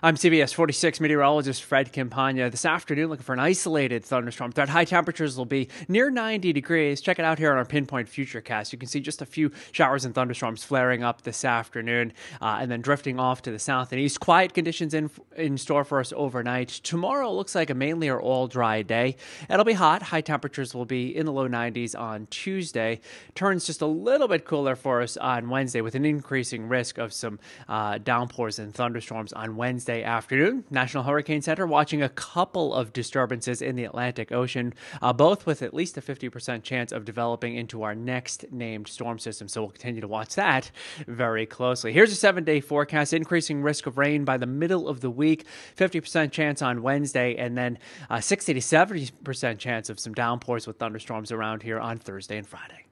I'm CBS 46 meteorologist Fred Campagna. This afternoon, looking for an isolated thunderstorm threat. High temperatures will be near 90 degrees. Check it out here on our Pinpoint Futurecast. You can see just a few showers and thunderstorms flaring up this afternoon uh, and then drifting off to the south and east. Quiet conditions in, in store for us overnight. Tomorrow looks like a mainly or all dry day. It'll be hot. High temperatures will be in the low 90s on Tuesday. Turns just a little bit cooler for us on Wednesday with an increasing risk of some uh, downpours and thunderstorms on Wednesday. Wednesday afternoon. National Hurricane Center watching a couple of disturbances in the Atlantic Ocean, uh, both with at least a 50% chance of developing into our next named storm system. So we'll continue to watch that very closely. Here's a seven day forecast increasing risk of rain by the middle of the week, 50% chance on Wednesday, and then uh, 60 to 70% chance of some downpours with thunderstorms around here on Thursday and Friday.